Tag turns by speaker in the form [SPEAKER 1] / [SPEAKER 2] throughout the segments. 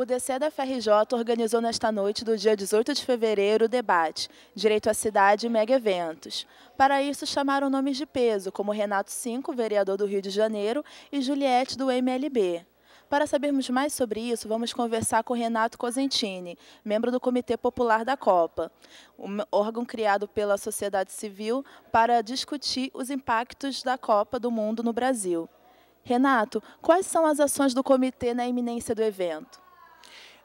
[SPEAKER 1] O DC da FRJ organizou nesta noite do dia 18 de fevereiro o debate Direito à Cidade e Mega Eventos. Para isso, chamaram nomes de peso, como Renato Cinco, vereador do Rio de Janeiro, e Juliette, do MLB. Para sabermos mais sobre isso, vamos conversar com Renato Cosentini, membro do Comitê Popular da Copa, um órgão criado pela sociedade civil para discutir os impactos da Copa do Mundo no Brasil. Renato, quais são as ações do comitê na iminência do evento?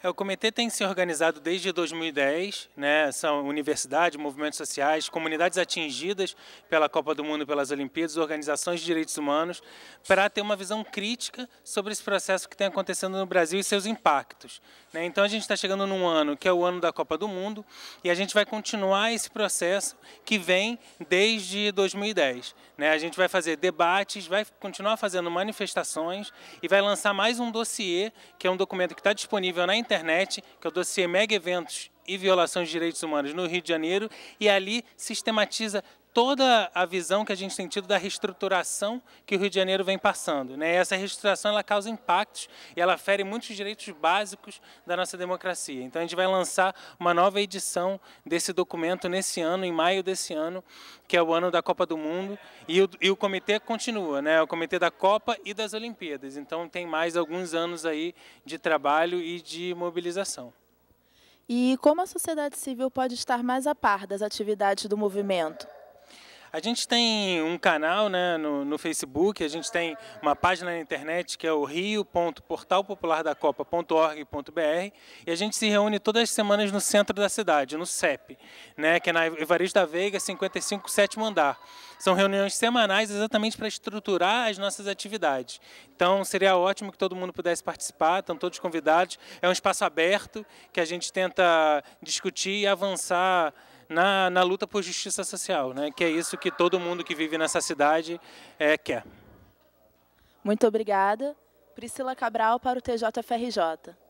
[SPEAKER 2] É, o comitê tem se organizado desde 2010, né? são universidades, movimentos sociais, comunidades atingidas pela Copa do Mundo e pelas Olimpíadas, organizações de direitos humanos, para ter uma visão crítica sobre esse processo que tem acontecendo no Brasil e seus impactos. Né? Então a gente está chegando num ano que é o ano da Copa do Mundo e a gente vai continuar esse processo que vem desde 2010. Né? A gente vai fazer debates, vai continuar fazendo manifestações e vai lançar mais um dossiê, que é um documento que está disponível na internet internet, que é o dossiê Mega Eventos e Violação de Direitos Humanos no Rio de Janeiro, e ali sistematiza toda a visão que a gente tem tido da reestruturação que o Rio de Janeiro vem passando. Né? Essa reestruturação ela causa impactos e ela fere muitos direitos básicos da nossa democracia. Então a gente vai lançar uma nova edição desse documento nesse ano, em maio desse ano, que é o ano da Copa do Mundo, e o, e o comitê continua, né? o comitê da Copa e das Olimpíadas. Então tem mais alguns anos aí de trabalho e de mobilização.
[SPEAKER 1] E como a sociedade civil pode estar mais a par das atividades do movimento?
[SPEAKER 2] A gente tem um canal né, no, no Facebook, a gente tem uma página na internet que é o rio.portalpopulardacopa.org.br e a gente se reúne todas as semanas no centro da cidade, no CEP, né, que é na Evaristo da Veiga, 55, sétimo andar. São reuniões semanais exatamente para estruturar as nossas atividades. Então, seria ótimo que todo mundo pudesse participar, estão todos convidados. É um espaço aberto que a gente tenta discutir e avançar na, na luta por justiça social, né? que é isso que todo mundo que vive nessa cidade é, quer.
[SPEAKER 1] Muito obrigada. Priscila Cabral para o TJFRJ.